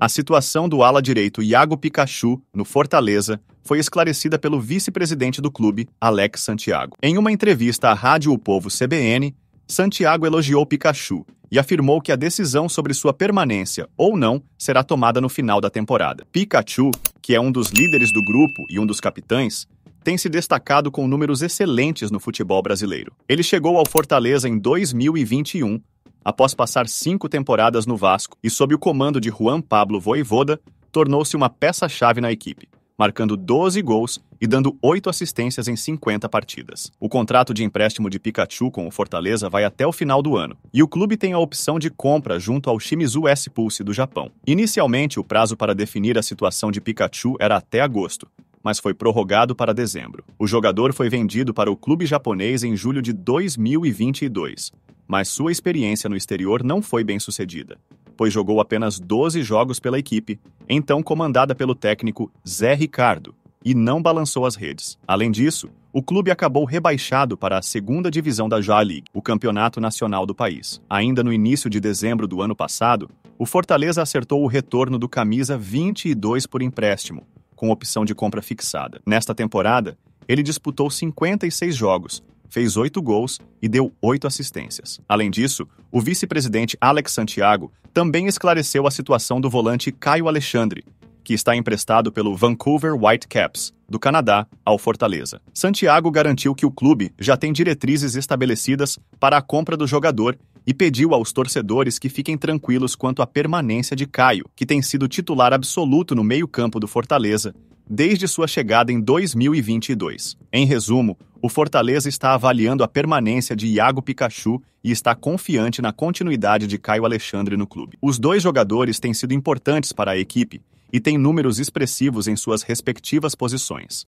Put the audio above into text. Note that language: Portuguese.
A situação do ala direito Iago Pikachu, no Fortaleza, foi esclarecida pelo vice-presidente do clube, Alex Santiago. Em uma entrevista à Rádio O Povo CBN, Santiago elogiou Pikachu e afirmou que a decisão sobre sua permanência ou não será tomada no final da temporada. Pikachu, que é um dos líderes do grupo e um dos capitães, tem se destacado com números excelentes no futebol brasileiro. Ele chegou ao Fortaleza em 2021 após passar cinco temporadas no Vasco e sob o comando de Juan Pablo Voivoda, tornou-se uma peça-chave na equipe, marcando 12 gols e dando 8 assistências em 50 partidas. O contrato de empréstimo de Pikachu com o Fortaleza vai até o final do ano, e o clube tem a opção de compra junto ao Shimizu S-Pulse do Japão. Inicialmente, o prazo para definir a situação de Pikachu era até agosto, mas foi prorrogado para dezembro. O jogador foi vendido para o clube japonês em julho de 2022 mas sua experiência no exterior não foi bem sucedida, pois jogou apenas 12 jogos pela equipe, então comandada pelo técnico Zé Ricardo, e não balançou as redes. Além disso, o clube acabou rebaixado para a segunda divisão da Ja League, o campeonato nacional do país. Ainda no início de dezembro do ano passado, o Fortaleza acertou o retorno do camisa 22 por empréstimo, com opção de compra fixada. Nesta temporada, ele disputou 56 jogos, fez oito gols e deu oito assistências. Além disso, o vice-presidente Alex Santiago também esclareceu a situação do volante Caio Alexandre, que está emprestado pelo Vancouver Whitecaps, do Canadá, ao Fortaleza. Santiago garantiu que o clube já tem diretrizes estabelecidas para a compra do jogador e pediu aos torcedores que fiquem tranquilos quanto à permanência de Caio, que tem sido titular absoluto no meio-campo do Fortaleza desde sua chegada em 2022. Em resumo, o Fortaleza está avaliando a permanência de Iago Pikachu e está confiante na continuidade de Caio Alexandre no clube. Os dois jogadores têm sido importantes para a equipe e têm números expressivos em suas respectivas posições.